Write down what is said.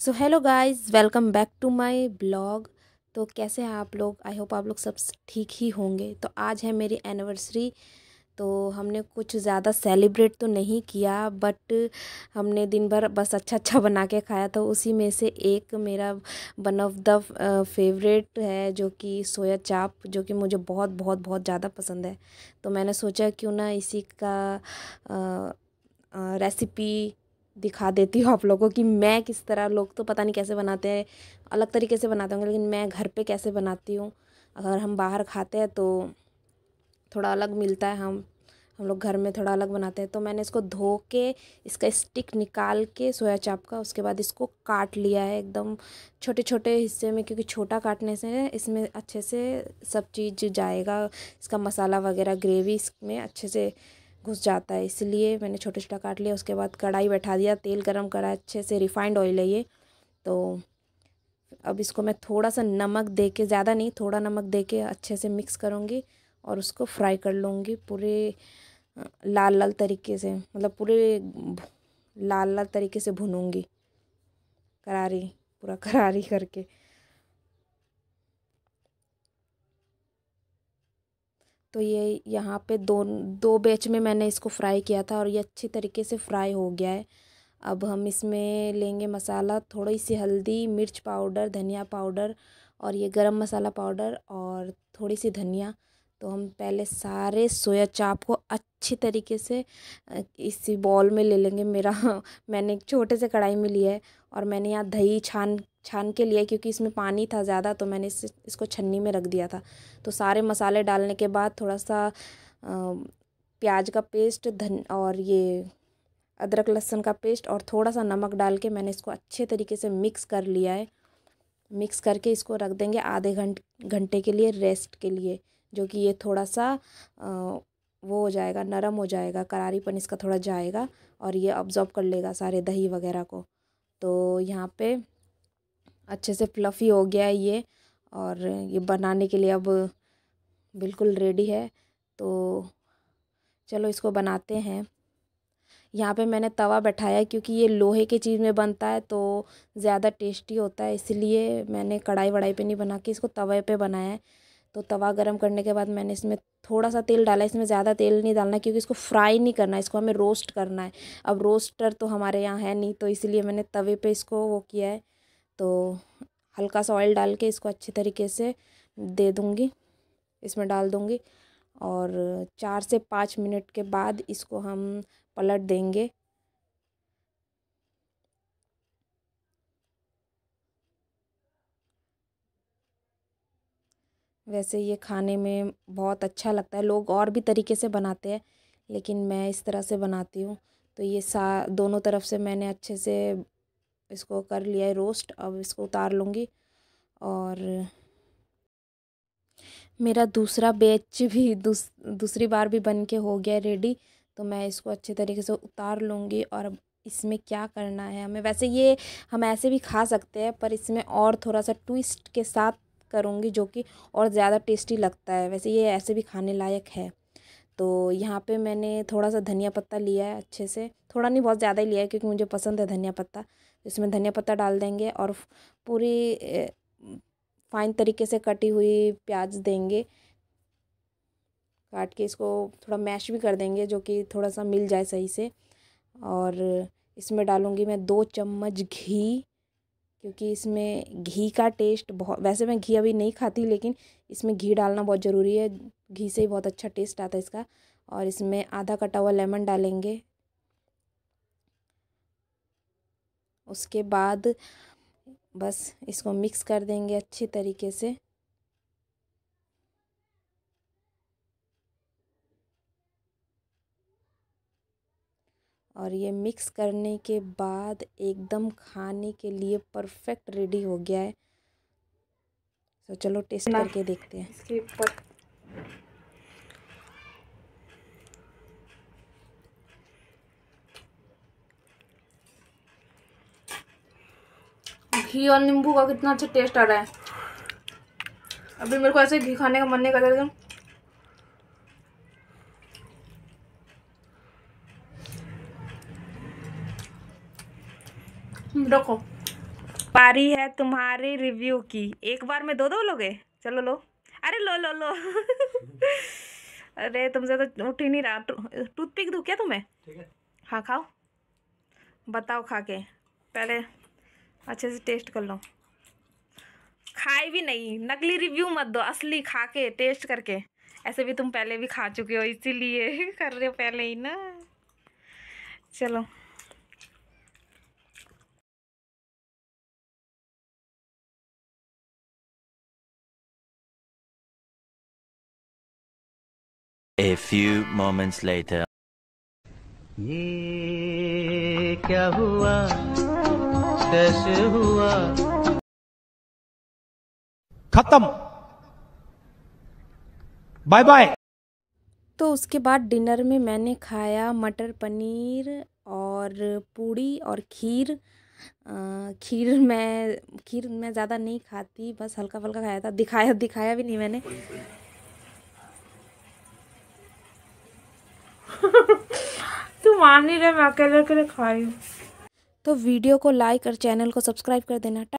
So hello guys welcome back to my blog तो कैसे हैं आप लोग आई होप आप लोग सब ठीक ही होंगे तो आज है मेरी एनिवर्सरी तो हमने कुछ ज़्यादा सेलिब्रेट तो नहीं किया बट हमने दिन भर बस अच्छा अच्छा बना के खाया था तो उसी में से एक मेरा वन ऑफ द फेवरेट है जो कि सोया चाप जो कि मुझे बहुत बहुत बहुत ज़्यादा पसंद है तो मैंने सोचा क्यों ना इसी का आ, आ, रेसिपी दिखा देती हूँ आप लोगों को कि मैं किस तरह लोग तो पता नहीं कैसे बनाते हैं अलग तरीके से बनाते होंगे लेकिन मैं घर पे कैसे बनाती हूँ अगर हम बाहर खाते हैं तो थोड़ा अलग मिलता है हम हम लोग घर में थोड़ा अलग बनाते हैं तो मैंने इसको धो के इसका स्टिक निकाल के सोया चाप का उसके बाद इसको काट लिया है एकदम छोटे छोटे हिस्से में क्योंकि छोटा काटने से इसमें अच्छे से सब चीज़ जाएगा इसका मसाला वगैरह ग्रेवी इसमें अच्छे से घुस जाता है इसलिए मैंने छोटा छोटा काट लिया उसके बाद कढ़ाई बैठा दिया तेल गरम करा अच्छे से रिफाइंड ऑयल है ये तो अब इसको मैं थोड़ा सा नमक दे के ज़्यादा नहीं थोड़ा नमक दे के अच्छे से मिक्स करूँगी और उसको फ्राई कर लूँगी पूरे लाल लाल तरीके से मतलब पूरे लाल लाल तरीके से भूनूँगी करारी पूरा करारी करके तो ये यहाँ पे दो दो बैच में मैंने इसको फ्राई किया था और ये अच्छी तरीके से फ्राई हो गया है अब हम इसमें लेंगे मसाला थोड़ी सी हल्दी मिर्च पाउडर धनिया पाउडर और ये गरम मसाला पाउडर और थोड़ी सी धनिया तो हम पहले सारे सोया चाप को अच्छी तरीके से इसी बॉल में ले लेंगे मेरा मैंने एक छोटे से कढ़ाई में लिया है और मैंने यहाँ दही छान छान के लिए क्योंकि इसमें पानी था ज़्यादा तो मैंने इस, इसको छन्नी में रख दिया था तो सारे मसाले डालने के बाद थोड़ा सा प्याज का पेस्ट धन और ये अदरक लहसुन का पेस्ट और थोड़ा सा नमक डाल के मैंने इसको अच्छे तरीके से मिक्स कर लिया है मिक्स करके इसको रख देंगे आधे घंट घंटे के लिए रेस्ट के लिए जो कि ये थोड़ा सा आ, वो हो जाएगा नरम हो जाएगा करारीपन इसका थोड़ा जाएगा और ये अब्जॉर्ब कर लेगा सारे दही वगैरह को तो यहाँ पे अच्छे से फ्लफ़ी हो गया है ये और ये बनाने के लिए अब बिल्कुल रेडी है तो चलो इसको बनाते हैं यहाँ पे मैंने तवा बैठाया क्योंकि ये लोहे के चीज़ में बनता है तो ज़्यादा टेस्टी होता है इसलिए मैंने कढ़ाई वढ़ाई पे नहीं बना के इसको तवे पे बनाया है तो तवा गरम करने के बाद मैंने इसमें थोड़ा सा तेल डाला इसमें ज़्यादा तेल नहीं डालना क्योंकि इसको फ्राई नहीं करना इसको हमें रोस्ट करना है अब रोस्टर तो हमारे यहाँ है नहीं तो इसलिए मैंने तवे पर इसको वो किया है तो हल्का सा ऑयल डाल के इसको अच्छे तरीके से दे दूँगी इसमें डाल दूँगी और चार से पाँच मिनट के बाद इसको हम पलट देंगे वैसे ये खाने में बहुत अच्छा लगता है लोग और भी तरीके से बनाते हैं लेकिन मैं इस तरह से बनाती हूँ तो ये सा दोनों तरफ से मैंने अच्छे से इसको कर लिया है रोस्ट अब इसको उतार लूँगी और मेरा दूसरा बैच भी दूस, दूसरी बार भी बन के हो गया रेडी तो मैं इसको अच्छे तरीके से उतार लूँगी और इसमें क्या करना है हमें वैसे ये हम ऐसे भी खा सकते हैं पर इसमें और थोड़ा सा ट्विस्ट के साथ करूँगी जो कि और ज़्यादा टेस्टी लगता है वैसे ये ऐसे भी खाने लायक है तो यहाँ पे मैंने थोड़ा सा धनिया पत्ता लिया है अच्छे से थोड़ा नहीं बहुत ज़्यादा ही लिया है क्योंकि मुझे पसंद है धनिया पत्ता इसमें धनिया पत्ता डाल देंगे और पूरी फाइन तरीके से कटी हुई प्याज देंगे काट के इसको थोड़ा मैश भी कर देंगे जो कि थोड़ा सा मिल जाए सही से और इसमें डालूँगी मैं दो चम्मच घी क्योंकि इसमें घी का टेस्ट बहुत वैसे मैं घी अभी नहीं खाती लेकिन इसमें घी डालना बहुत ज़रूरी है घी से ही बहुत अच्छा टेस्ट आता है इसका और इसमें आधा कटा हुआ लेमन डालेंगे उसके बाद बस इसको मिक्स कर देंगे अच्छी तरीके से और ये मिक्स करने के बाद एकदम खाने के लिए परफेक्ट रेडी हो गया है तो चलो टेस्ट करके देखते हैं घी और नींबू का कितना अच्छा टेस्ट आ रहा है अभी मेरे को ऐसे घी खाने का मन नहीं कर रहा लेकिन रखो पारी है तुम्हारे रिव्यू की एक बार में दो दो लोगे चलो लो अरे लो लो लो अरे तुमसे तो उठ ही नहीं रहा टूथपिक दू क्या तुम्हें हाँ खाओ बताओ खा के पहले अच्छे से टेस्ट कर लो खाए भी नहीं नकली रिव्यू मत दो असली खा के टेस्ट करके ऐसे भी तुम पहले भी खा चुके हो इसीलिए कर रहे हो पहले ही ना चलो A few moments later. ये क्या हुआ कैसे हुआ खत्म बाय बाय तो उसके बाद डिनर में मैंने खाया मटर पनीर और पूड़ी और खीर खीर मैं खीर मैं ज़्यादा नहीं खाती बस हल्का फल्का खाया था दिखाया दिखाया भी नहीं मैंने तू मान नहीं रहे मैं अकेले अकेले खाई तो वीडियो को लाइक और चैनल को सब्सक्राइब कर देना